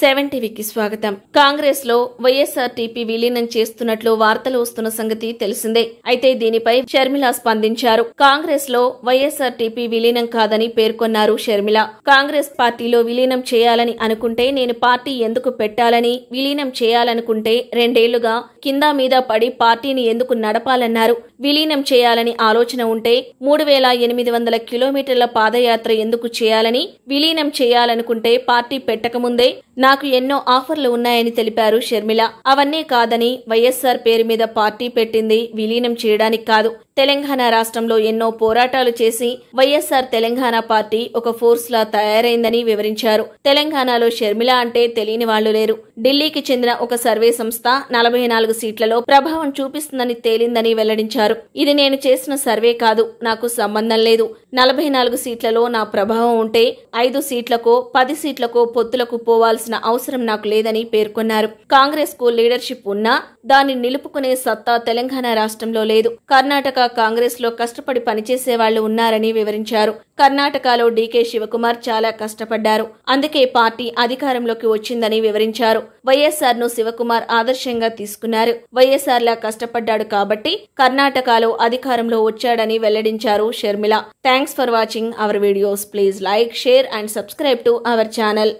seven స్వాగతం కాంగ్రెస్ లో YSR TP విలీనం చేస్తున్నట్లు వార్తలు వస్తున్న సంగతి తెలిసిందే అయితే దీనిపై షర్మిల స్పందించారు కాంగ్రెస్ లో వైఎస్ఆర్ టీపీ విలీనం కాదని పేర్కొన్నారు షర్మిల కాంగ్రెస్ పార్టీలో విలీనం చేయాలని అనుకుంటే నేను పార్టీ ఎందుకు పెట్టాలని విలీనం చేయాలనుకుంటే రెండేళ్లుగా కింద మీద పడి పార్టీని ఎందుకు నడపాలన్నారు విలీనం చేయాలని ఆలోచన ఉంటే మూడు వేల ఎనిమిది వందల కిలోమీటర్ల పాదయాత్ర ఎందుకు చేయాలని విలీనం చేయాలనుకుంటే పార్టీ పెట్టకముందే నాకు ఎన్నో ఆఫర్లు ఉన్నాయని తెలిపారు షర్మిల అవన్నీ కాదని వైఎస్సార్ పేరు మీద పార్టీ పెట్టింది విలీనం చేయడానికి కాదు తెలంగాణ రాష్ట్రంలో ఎన్నో పోరాటాలు చేసి వైఎస్సార్ తెలంగాణ పార్టీ ఒక ఫోర్స్ లా తయారైందని వివరించారు తెలంగాణలో షర్మిల అంటే తెలియని వాళ్లు లేరు ఢిల్లీకి చెందిన ఒక సర్వే సంస్థ నలభై నాలుగు సీట్లలో ప్రభావం చూపిస్తుందని తేలిందని వెల్లడించారు ఇది నేను చేసిన సర్వే కాదు నాకు సంబంధం లేదు నలభై నాలుగు సీట్లలో నా ప్రభావం ఉంటే ఐదు సీట్లకో పది సీట్లకో పొత్తులకు పోవాల్సిన అవసరం నాకు లేదని పేర్కొన్నారు కాంగ్రెస్ కు లీడర్షిప్ ఉన్నా దాన్ని నిలుపుకునే సత్తా తెలంగాణ రాష్ట్రంలో లేదు కర్ణాటక కాంగ్రెస్లో కష్టపడి పనిచేసే వాళ్లు ఉన్నారని వివరించారు కర్ణాటకలో డీకే శివకుమార్ చాలా కష్టపడ్డారు అందుకే పార్టీ అధికారంలోకి వచ్చిందని వివరించారు వైఎస్ఆర్ ను శివకుమార్ ఆదర్శంగా తీసుకున్నారు వైఎస్ఆర్ లా కష్టపడ్డాడు కాబట్టి కర్ణాటకలో అధికారంలో వచ్చాడని వెల్లడించారు Sharmila thanks for watching our videos please like share and subscribe to our channel